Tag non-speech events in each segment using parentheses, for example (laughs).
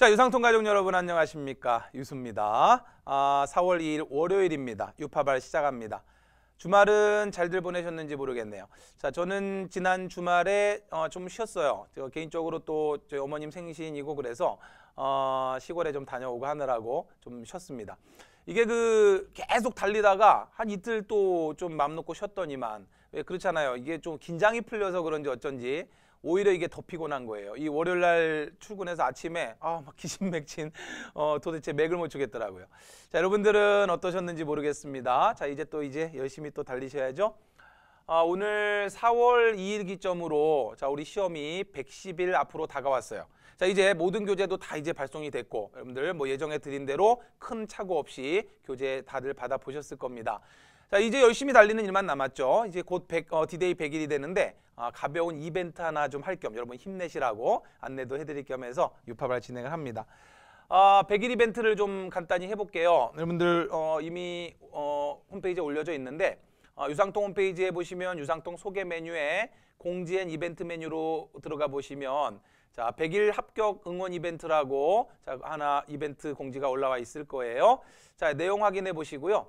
자, 유상통 가족 여러분 안녕하십니까? 유수입니다. 아, 4월 2일 월요일입니다. 유파발 시작합니다. 주말은 잘들 보내셨는지 모르겠네요. 자, 저는 지난 주말에 어, 좀 쉬었어요. 제가 개인적으로 또 저희 어머님 생신이고 그래서 어, 시골에 좀 다녀오고 하느라고 좀 쉬었습니다. 이게 그 계속 달리다가 한 이틀 또 좀 맘 놓고 쉬었더니만 왜 예, 그렇잖아요. 이게 좀 긴장이 풀려서 그런지 어쩐지 오히려 이게 더 피곤한 거예요. 이 월요일 날 출근해서 아침에 아, 막 기신맥친 어, 도대체 맥을 못 주겠더라고요. 자, 여러분들은 어떠셨는지 모르겠습니다. 자, 이제 또 이제 열심히 또 달리셔야죠. 아, 오늘 4월 2일 기점으로 자, 우리 시험이 110일 앞으로 다가왔어요. 자, 이제 모든 교재도 다 이제 발송이 됐고 여러분들 뭐예정해 드린 대로 큰 착오 없이 교재 다들 받아 보셨을 겁니다. 자 이제 열심히 달리는 일만 남았죠. 이제 곧 100, 어, 디데이 100일이 되는데 아, 가벼운 이벤트 하나 좀 할 겸 여러분 힘내시라고 안내도 해드릴 겸 해서 유파발 진행을 합니다. 아, 100일 이벤트를 좀 간단히 해볼게요. 여러분들 어, 이미 어, 홈페이지에 올려져 있는데 어, 유상통 홈페이지에 보시면 유상통 소개 메뉴에 공지엔 이벤트 메뉴로 들어가 보시면 자, 100일 합격 응원 이벤트라고 자, 하나 이벤트 공지가 올라와 있을 거예요. 자, 내용 확인해 보시고요.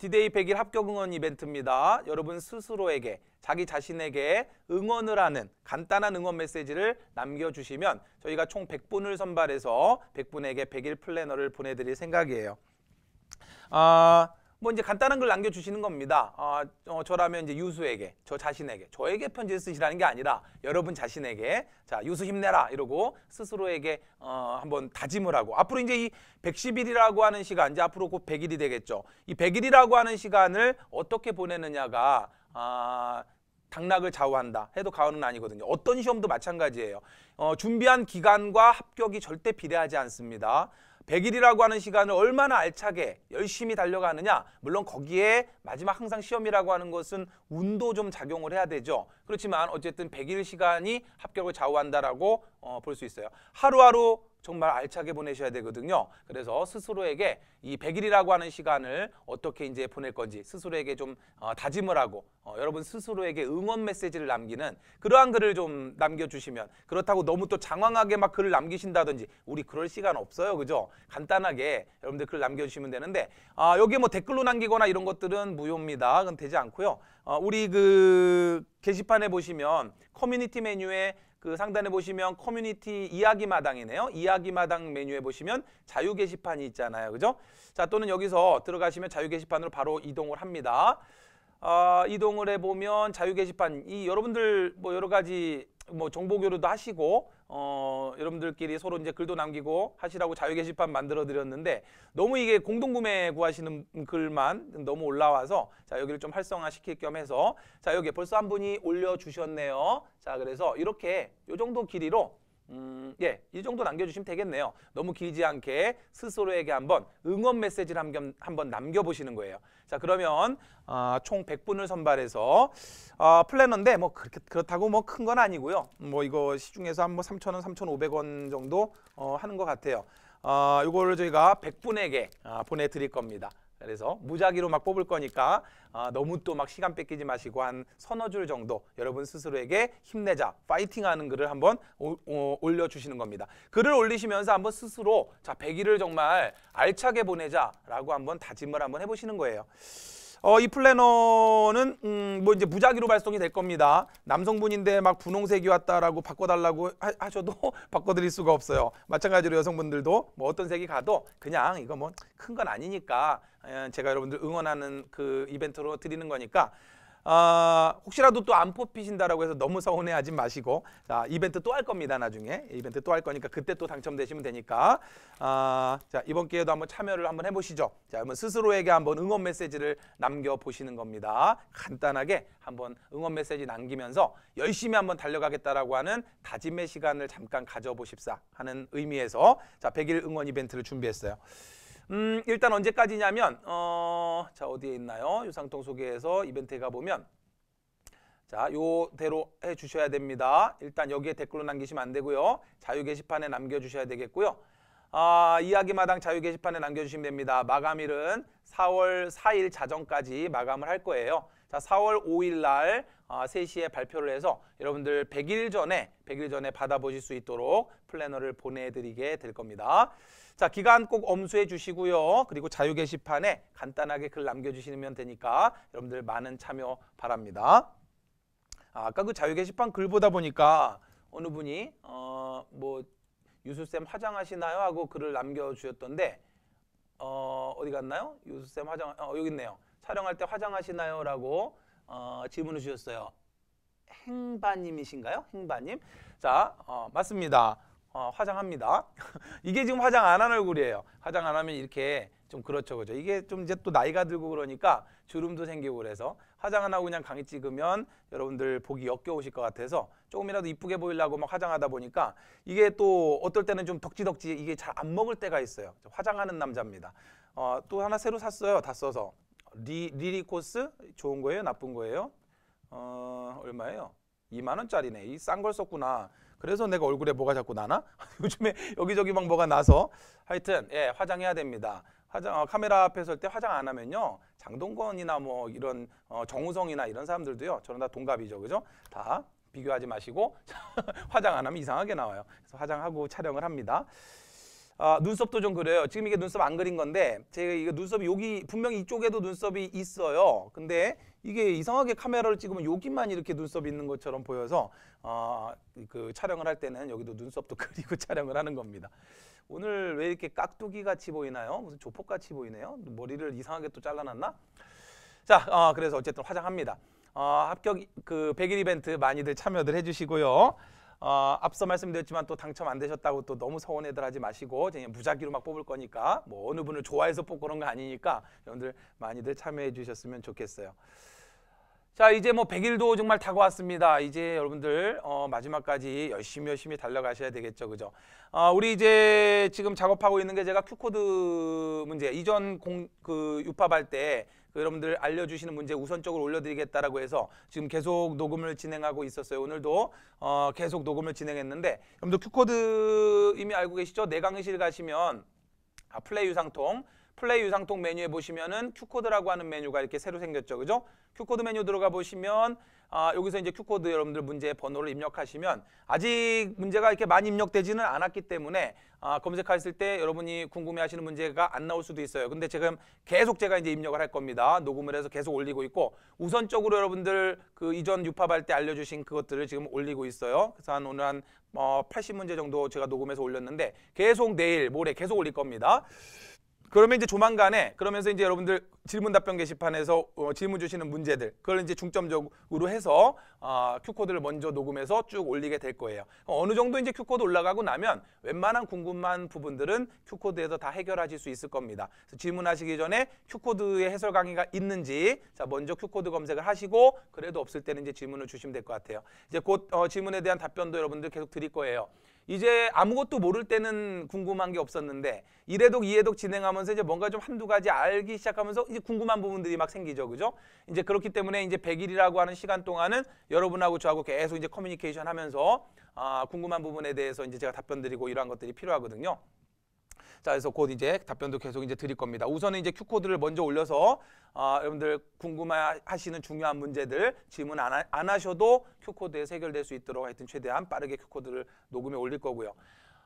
디데이 어, 100일 합격 응원 이벤트입니다. 여러분 스스로에게 자기 자신에게 응원을 하는 간단한 응원 메시지를 남겨주시면 저희가 총 100분을 선발해서 100분에게 100일 플래너를 보내드릴 생각이에요. 아, 뭐 이제 간단한 글 남겨주시는 겁니다. 어, 어, 저라면 이제 유수에게, 저 자신에게, 저에게 편지를 쓰시라는 게 아니라 여러분 자신에게 자 유수 힘내라 이러고 스스로에게 어, 한번 다짐을 하고 앞으로 이제 이 110일이라고 하는 시간 이제 앞으로 곧 100일이 되겠죠. 이 100일이라고 하는 시간을 어떻게 보내느냐가 아, 당락을 좌우한다 해도 과언은 아니거든요. 어떤 시험도 마찬가지예요. 어, 준비한 기간과 합격이 절대 비례하지 않습니다. 100일이라고 하는 시간을 얼마나 알차게 열심히 달려가느냐 물론 거기에 마지막 항상 시험이라고 하는 것은 운도 좀 작용을 해야 되죠. 그렇지만 어쨌든 100일 시간이 합격을 좌우한다라고 어, 볼수 있어요. 하루하루 정말 알차게 보내셔야 되거든요. 그래서 스스로에게 이 100일이라고 하는 시간을 어떻게 이제 보낼 건지 스스로에게 좀 어, 다짐을 하고 어, 여러분 스스로에게 응원 메시지를 남기는 그러한 글을 좀 남겨주시면 그렇다고 너무 또 장황하게 막 글을 남기신다든지 우리 그럴 시간 없어요. 그죠? 간단하게 여러분들 글 남겨주시면 되는데 아, 여기 뭐 댓글로 남기거나 이런 것들은 무효입니다. 그건 되지 않고요. 어, 우리 그 게시판에 보시면 커뮤니티 메뉴에 그 상단에 보시면 커뮤니티 이야기 마당이네요. 이야기 마당 메뉴에 보시면 자유 게시판이 있잖아요. 그죠? 자, 또는 여기서 들어가시면 자유 게시판으로 바로 이동을 합니다. 어, 이동을 해보면 자유 게시판 이 여러분들 뭐 여러 가지 뭐 정보 교류도 하시고 어 여러분들끼리 서로 이제 글도 남기고 하시라고 자유 게시판 만들어 드렸는데 너무 이게 공동 구매 구하시는 글만 너무 올라와서 자 여기를 좀 활성화 시킬 겸 해서 자 여기 벌써 한 분이 올려 주셨네요. 자 그래서 이렇게 요 정도 길이로 음, 예, 이 정도 남겨주시면 되겠네요. 너무 길지 않게 스스로에게 한번 응원 메시지를 한번, 한번 남겨보시는 거예요. 자, 그러면 어, 총 100분을 선발해서 어, 플래너인데 뭐 그렇게, 그렇다고 뭐 큰 건 아니고요. 뭐 이거 시중에서 한 뭐 3천원 3,500원 정도 어, 하는 것 같아요. 어, 아, 이거를 저희가 100분에게 어, 보내드릴 겁니다. 그래서 무작위로 막 뽑을 거니까 아, 너무 또 막 시간 뺏기지 마시고 한 서너 줄 정도 여러분 스스로에게 힘내자 파이팅하는 글을 한번 오, 오, 올려주시는 겁니다. 글을 올리시면서 한번 스스로 자 100일을 정말 알차게 보내자라고 한번 다짐을 한번 해보시는 거예요. 어, 이 플래너는 음, 뭐 이제 무작위로 발송이 될 겁니다. 남성분인데 막 분홍색이 왔다라고 바꿔달라고 하, 셔도 (laughs) 바꿔드릴 수가 없어요. 마찬가지로 여성분들도 뭐 어떤 색이 가도 그냥 이거 뭐 큰 건 아니니까 예, 제가 여러분들 응원하는 그 이벤트로 드리는 거니까 어, 혹시라도 또 안 뽑히신다라고 해서 너무 서운해하지 마시고 자 이벤트 또 할 겁니다 나중에 이벤트 또 할 거니까 그때 또 당첨되시면 되니까 아, 자 이번 기회에도 한번 참여를 한번 해보시죠 자 한번 스스로에게 한번 응원 메시지를 남겨보시는 겁니다 간단하게 한번 응원 메시지 남기면서 열심히 한번 달려가겠다라고 하는 다짐의 시간을 잠깐 가져보십사 하는 의미에서 자 100일 응원 이벤트를 준비했어요 음, 일단 언제까지냐면 어, 자 어디에 있나요? 유상통 소개에서 이벤트에 가보면 자, 요대로 해 주셔야 됩니다. 일단 여기에 댓글로 남기시면 안 되고요. 자유 게시판에 남겨 주셔야 되겠고요. 아, 이야기마당 자유 게시판에 남겨 주시면 됩니다. 마감일은 4월 4일 자정까지 마감을 할 거예요. 자, 4월 5일 날 아, 3시에 발표를 해서 여러분들 100일 전에 100일 전에 받아보실 수 있도록 플래너를 보내드리게 될 겁니다. 자, 기간 꼭 엄수해 주시고요. 그리고 자유 게시판에 간단하게 글 남겨주시면 되니까 여러분들 많은 참여 바랍니다. 아, 까그 자유 게시판 글 보다 보니까 어느 분이 어, 뭐 유수쌤 화장하시나요? 하고 글을 남겨주셨던데 어, 어디 갔나요? 유수쌤 화장, 어, 여기 있네요. 촬영할 때 화장하시나요? 라고 어, 질문을 주셨어요. 행바님이신가요? 행바님. 자, 어, 맞습니다. 어, 화장합니다. (laughs) 이게 지금 화장 안 한 얼굴이에요. 화장 안 하면 이렇게 좀 그렇죠, 그죠? 이게 좀 이제 또 나이가 들고 그러니까 주름도 생기고 그래서 화장 안 하고 그냥 강의 찍으면 여러분들 보기 역겨우실 것 같아서 조금이라도 이쁘게 보이려고 막 화장하다 보니까 이게 또 어떨 때는 좀 덕지덕지 이게 잘 안 먹을 때가 있어요. 화장하는 남자입니다. 어, 또 하나 새로 샀어요. 다 써서 리, 리코스 좋은 거예요? 나쁜 거예요? 어, 얼마예요? 2만 원짜리네. 이 싼 걸 썼구나. 그래서 내가 얼굴에 뭐가 자꾸 나나? (laughs) 요즘에 여기저기 막 뭐가 나서 하여튼 예, 화장해야 됩니다. 화장 어, 카메라 앞에 설 때 화장 안 하면요 장동건이나 뭐 이런 어, 정우성이나 이런 사람들도요 저는 다 동갑이죠 그죠 다 비교하지 마시고 (laughs) 화장 안 하면 이상하게 나와요 그래서 화장하고 촬영을 합니다 어, 눈썹도 좀그래요 지금 이게 눈썹 안 그린 건데 제가 이거 눈썹이 여기 분명히 이쪽에도 눈썹이 있어요. 근데 이게 이상하게 카메라를 찍으면 여기만 이렇게 눈썹이 있는 것처럼 보여서 어, 그 촬영을 할 때는 여기도 눈썹도 (laughs) 그리고 촬영을 하는 겁니다. 오늘 왜 이렇게 깍두기 같이 보이나요? 무슨 조폭 같이 보이네요. 머리를 이상하게 또 잘라놨나? 자, 어, 그래서 어쨌든 화장합니다. 어, 합격 그 100일 이벤트 많이들 참여들 해주시고요. 어, 앞서 말씀드렸지만 또 당첨 안 되셨다고 또 너무 서운해들 하지 마시고 그냥 무작위로 막 뽑을 거니까 뭐 어느 분을 좋아해서 뽑고 그런 거 아니니까 여러분들 많이들 참여해 주셨으면 좋겠어요. 자 이제 뭐 100일도 정말 다가왔습니다. 이제 여러분들 어, 마지막까지 열심히 열심히 달려가셔야 되겠죠, 그죠? 어, 우리 이제 지금 작업하고 있는 게 제가 Q 코드 문제 이전 공그유합할때 또 여러분들 알려주시는 문제 우선적으로 올려드리겠다라고 해서 지금 계속 녹음을 진행하고 있었어요. 오늘도 어, 계속 녹음을 진행했는데 여러분들 Q코드 이미 알고 계시죠? 내강의실 가시면 아, 플레이 유상통 플레이 유상통 메뉴에 보시면은 Q코드라고 하는 메뉴가 이렇게 새로 생겼죠. 그죠? Q코드 메뉴 들어가 보시면 아, 여기서 이제 Q코드 여러분들 문제 번호를 입력하시면 아직 문제가 이렇게 많이 입력되지는 않았기 때문에 아, 검색했을 때 여러분이 궁금해하시는 문제가 안 나올 수도 있어요. 근데 지금 계속 제가 이제 입력을 할 겁니다. 녹음을 해서 계속 올리고 있고 우선적으로 여러분들 그 이전 유팝할 때 알려주신 그것들을 지금 올리고 있어요. 그래서 한 오늘 한 어, 80문제 정도 제가 녹음해서 올렸는데 계속 내일 모레 계속 올릴 겁니다. 그러면 이제 조만간에 그러면서 이제 여러분들 질문 답변 게시판에서 어, 질문 주시는 문제들 그걸 이제 중점적으로 해서 어, Q코드를 먼저 녹음해서 쭉 올리게 될 거예요. 어느 정도 이제 Q코드 올라가고 나면 웬만한 궁금한 부분들은 Q코드에서 다 해결하실 수 있을 겁니다. 그래서 질문하시기 전에 Q코드의 해설 강의가 있는지 자 먼저 Q코드 검색을 하시고 그래도 없을 때는 이제 질문을 주시면 될 것 같아요. 이제 곧 어, 질문에 대한 답변도 여러분들 계속 드릴 거예요. 이제 아무것도 모를 때는 궁금한 게 없었는데 이래독 이해독 진행하면서 이제 뭔가 좀 한두 가지 알기 시작하면서 이제 궁금한 부분들이 막 생기죠. 그죠? 이제 그렇기 때문에 이제 100일이라고 하는 시간 동안은 여러분하고 저하고 계속 이제 커뮤니케이션 하면서 아, 궁금한 부분에 대해서 이제 제가 답변 드리고 이러한 것들이 필요하거든요. 자, 그래서 곧 이제 답변도 계속 이제 드릴 겁니다. 우선은 이제 Q코드를 먼저 올려서 어, 여러분들 궁금하시는 중요한 문제들 질문 안, 하, 안 하셔도 q 코드에 해결될 수 있도록 하여튼 최대한 빠르게 Q코드를 녹음해 올릴 거고요.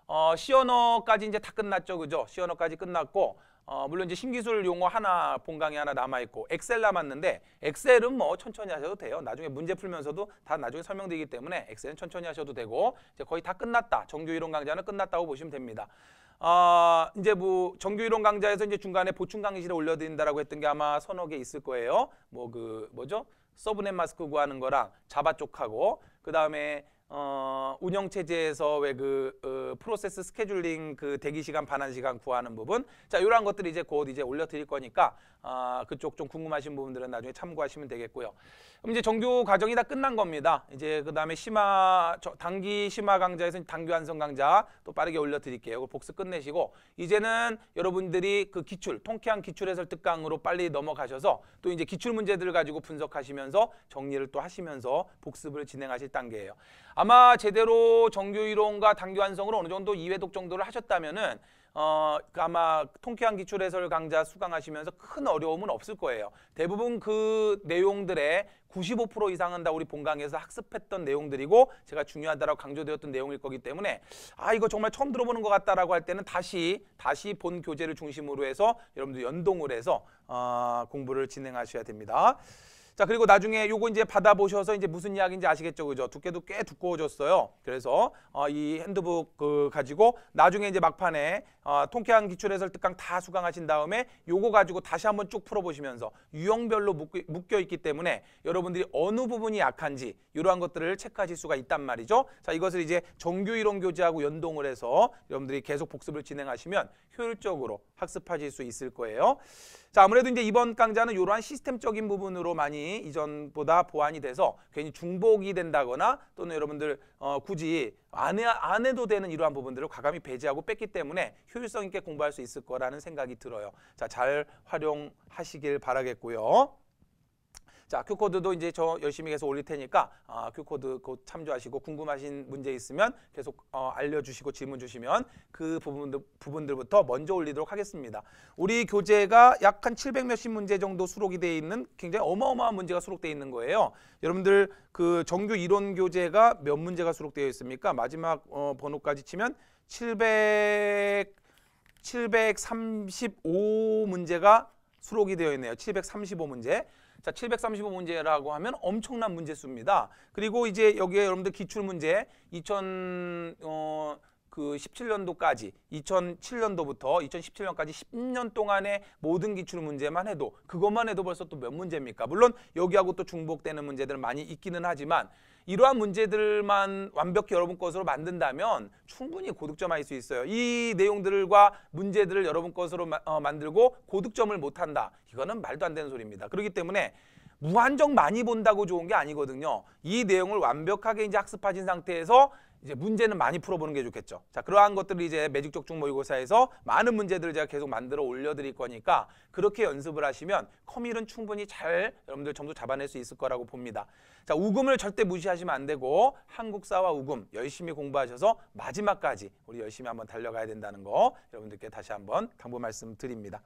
어, 시언어까지 이제 다 끝났죠. 그죠? 시언어까지 끝났고 어, 물론 이제 신기술 용어 하나 본강이 하나 남아 있고 엑셀 남았는데 엑셀은 뭐 천천히 하셔도 돼요. 나중에 문제 풀면서도 다 나중에 설명되기 때문에 엑셀은 천천히 하셔도 되고 이제 거의 다 끝났다. 정규 이론 강좌는 끝났다고 보시면 됩니다. 어, 이제 뭐 정규 이론 강좌에서 이제 중간에 보충 강의실에 올려드린다라고 했던 게 아마 서너 개 있을 거예요. 뭐 그 뭐죠? 서브넷 마스크 구하는 거랑 자바 쪽하고 그 다음에 어, 운영 체제에서 왜그 어, 프로세스 스케줄링 그 대기 시간 반환 시간 구하는 부분 자 이러한 것들이 이제 곧 이제 올려 드릴 거니까 아, 그쪽 좀 궁금하신 부분들은 나중에 참고하시면 되겠고요. 그럼 이제 정규 과정이 다 끝난 겁니다. 이제 그다음에 심화 단기 심화 강좌에서 단기 완성 강좌 또 빠르게 올려 드릴게요. 복습 끝내시고 이제는 여러분들이 그 기출 통쾌한 기출 해설 특강으로 빨리 넘어가셔서 또 이제 기출 문제들 을 가지고 분석하시면서 정리를 또 하시면서 복습을 진행하실 단계예요. 아마 제대로 정규 이론과 단교 완성으로 어느 정도 이외독 정도를 하셨다면은 어, 그 아마 통쾌한 기출해설 강좌 수강하시면서 큰 어려움은 없을 거예요. 대부분 그 내용들의 95% 이상은 다 우리 본강에서 학습했던 내용들이고 제가 중요하다고 강조되었던 내용일 거기 때문에 아 이거 정말 처음 들어보는 것 같다라고 할 때는 다시 다시 본 교재를 중심으로 해서 여러분들 연동을 해서 어, 공부를 진행하셔야 됩니다. 자, 그리고 나중에 요거 이제 받아보셔서 이제 무슨 이야기인지 아시겠죠? 그죠? 두께도 꽤 두꺼워졌어요. 그래서 어, 이 핸드북 그 가지고 나중에 이제 막판에 어, 통쾌한 기출 해설 특강 다 수강하신 다음에 요거 가지고 다시 한번 쭉 풀어보시면서 유형별로 묶여 있기 때문에 여러분들이 어느 부분이 약한지 이러한 것들을 체크하실 수가 있단 말이죠. 자, 이것을 이제 정규 이론 교재하고 연동을 해서 여러분들이 계속 복습을 진행하시면 효율적으로 학습하실 수 있을 거예요. 자, 아무래도 이제 이번 강좌는 이러한 시스템적인 부분으로 많이 이전보다 보완이 돼서 괜히 중복이 된다거나 또는 여러분들 어, 굳이 안, 해, 안 해도 되는 이러한 부분들을 과감히 배제하고 뺐기 때문에 효율성 있게 공부할 수 있을 거라는 생각이 들어요. 자, 잘 활용하시길 바라겠고요. 자, 큐코드도 이제 저 열심히 계속 올릴 테니까 아, 큐코드곧 참조하시고 궁금하신 문제 있으면 계속 어, 알려주시고 질문 주시면 그 부분들, 부분들부터 먼저 올리도록 하겠습니다. 우리 교재가 약 한700 몇십 문제 정도 수록이 돼 있는 굉장히 어마어마한 문제가 수록돼 있는 거예요. 여러분들 그 정규 이론 교재가 몇 문제가 수록되어 있습니까? 마지막 어, 번호까지 치면 700 735 문제가 수록이 되어 있네요. 735 문제. 자, 735문제라고 하면 엄청난 문제수입니다. 그리고 이제 여기에 여러분들 기출문제 2000... 어, 그 17년도까지 2007년도부터 2017년까지 10년 동안의 모든 기출 문제만 해도 그것만 해도 벌써 또 몇 문제입니까? 물론 여기하고 또 중복되는 문제들 많이 있기는 하지만 이러한 문제들만 완벽히 여러분 것으로 만든다면 충분히 고득점할 수 있어요. 이 내용들과 문제들을 여러분 것으로 마, 어, 만들고 고득점을 못한다. 이거는 말도 안 되는 소리입니다. 그렇기 때문에 무한정 많이 본다고 좋은 게 아니거든요. 이 내용을 완벽하게 이제 학습하신 상태에서 이제 문제는 많이 풀어보는 게 좋겠죠. 자, 그러한 것들을 이제 매직적 중모의고사에서 많은 문제들을 제가 계속 만들어 올려드릴 거니까 그렇게 연습을 하시면 커밀은 충분히 잘 여러분들 점수 잡아낼 수 있을 거라고 봅니다. 자, 우금을 절대 무시하시면 안 되고 한국사와 우금 열심히 공부하셔서 마지막까지 우리 열심히 한번 달려가야 된다는 거 여러분들께 다시 한번 당부 말씀드립니다.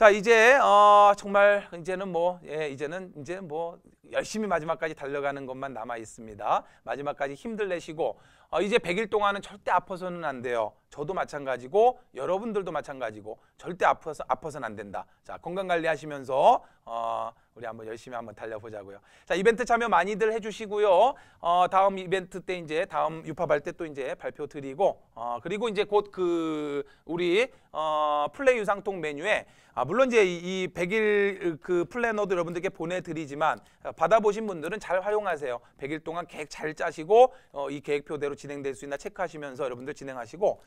자 이제 어 정말 이제는 뭐 예, 이제는 이제 뭐 열심히 마지막까지 달려가는 것만 남아 있습니다. 마지막까지 힘들 내시고 어, 이제 100일 동안은 절대 아파서는 안 돼요. 저도 마찬가지고 여러분들도 마찬가지고 절대 아파서 아파서는 안 된다. 자 건강 관리하시면서 어, 우리 한번 열심히 한번 달려보자고요. 자 이벤트 참여 많이들 해주시고요. 어, 다음 이벤트 때 이제 다음 유파발 때 또 이제 발표 드리고 어, 그리고 이제 곧 그 우리 어, 플레이 유상통 메뉴에 아, 물론 이제 이, 100일 그 플래너도 여러분들께 보내드리지만 어, 받아보신 분들은 잘 활용하세요. 100일 동안 계획 잘 짜시고 어, 이 계획표대로 진행될 수 있나 체크하시면서 여러분들 진행하시고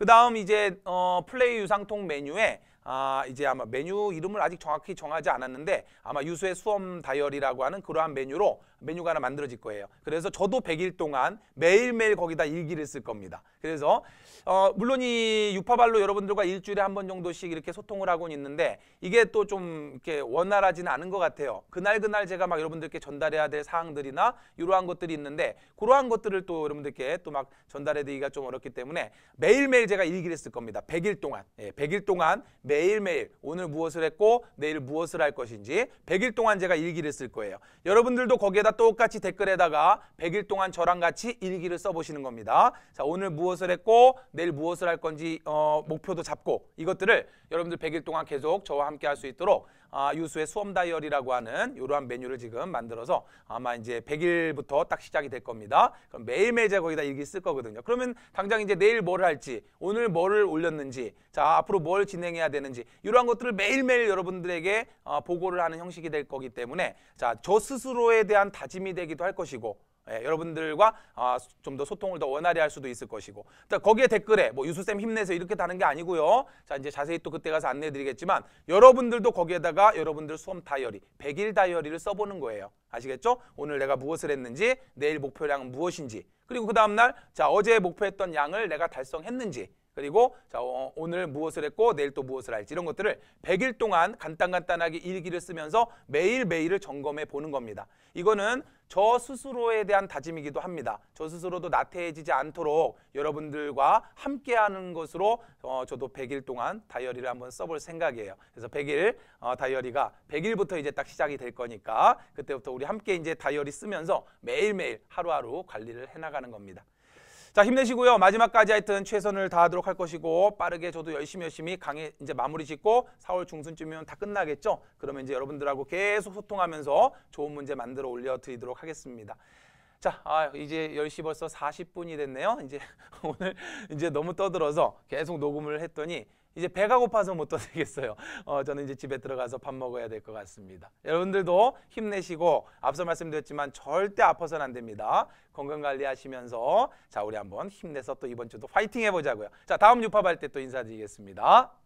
그 다음 이제 어, 플레이 유상통 메뉴에 아, 이제 아마 메뉴 이름을 아직 정확히 정하지 않았는데 아마 유수의 수험 다이어리라고 하는 그러한 메뉴로 메뉴가 하나 만들어질 거예요. 그래서 저도 100일 동안 매일매일 거기다 일기를 쓸 겁니다. 그래서 어, 물론 이 유파발로 여러분들과 일주일에 한 번 정도씩 이렇게 소통을 하고는 있는데 이게 또 좀 이렇게 원활하지는 않은 것 같아요. 그날 그날 제가 막 여러분들께 전달해야 될 사항들이나 이러한 것들이 있는데 그러한 것들을 또 여러분들께 또 막 전달해드리기가 좀 어렵기 때문에 매일매일 제가 일기를 쓸 겁니다. 100일 동안, 예, 100일 동안 매일매일 오늘 무엇을 했고 내일 무엇을 할 것인지 100일 동안 제가 일기를 쓸 거예요. 여러분들도 거기에다 아까 똑같이 댓글에다가 100일 동안 저랑 같이 일기를 써보시는 겁니다. 자, 오늘 무엇을 했고 내일 무엇을 할 건지 어, 목표도 잡고 이것들을 여러분들 100일 동안 계속 저와 함께 할 수 있도록 아, 유수의 수험 다이어리라고 하는 이러한 메뉴를 지금 만들어서 아마 이제 100일부터 딱 시작이 될 겁니다. 그럼 매일매일 제가 거기다 일기 쓸 거거든요. 그러면 당장 이제 내일 뭘 할지, 오늘 뭐를 올렸는지, 자 앞으로 뭘 진행해야 되는지 이러한 것들을 매일매일 여러분들에게 어, 보고를 하는 형식이 될 거기 때문에 자 저 스스로에 대한 다짐이 되기도 할 것이고 예, 여러분들과 아, 좀더 소통을 더 원활히 할 수도 있을 것이고 자, 거기에 댓글에 뭐 유수쌤 힘내서 이렇게 다는 게 아니고요. 자 이제 자세히 또 그때 가서 안내해 드리겠지만 여러분들도 거기에다가 여러분들 수험 다이어리 100일 다이어리를 써보는 거예요. 아시겠죠? 오늘 내가 무엇을 했는지 내일 목표량은 무엇인지 그리고 그 다음날 자 어제 목표했던 양을 내가 달성했는지 그리고 자, 어, 오늘 무엇을 했고 내일 또 무엇을 할지 이런 것들을 100일 동안 간단간단하게 일기를 쓰면서 매일매일을 점검해 보는 겁니다. 이거는 저 스스로에 대한 다짐이기도 합니다. 저 스스로도 나태해지지 않도록 여러분들과 함께하는 것으로 어, 저도 100일 동안 다이어리를 한번 써볼 생각이에요. 그래서 100일 어, 다이어리가 100일부터 이제 딱 시작이 될 거니까 그때부터 우리 함께 이제 다이어리 쓰면서 매일매일 하루하루 관리를 해나가는 겁니다. 자 힘내시고요. 마지막까지 하여튼 최선을 다하도록 할 것이고 빠르게 저도 열심히 열심히 강의 이제 마무리 짓고 4월 중순쯤이면 다 끝나겠죠. 그러면 이제 여러분들하고 계속 소통하면서 좋은 문제 만들어 올려드리도록 하겠습니다. 자, 아, 이제 10시 벌써 40분이 됐네요. 이제 (laughs) 오늘 이제 너무 떠들어서 계속 녹음을 했더니 이제 배가 고파서 못 떠들겠어요. 어, 저는 이제 집에 들어가서 밥 먹어야 될 것 같습니다. 여러분들도 힘내시고 앞서 말씀드렸지만 절대 아파서는 안 됩니다. 건강 관리하시면서 자 우리 한번 힘내서 또 이번 주도 파이팅 해보자고요. 자 다음 유파발때또 인사드리겠습니다.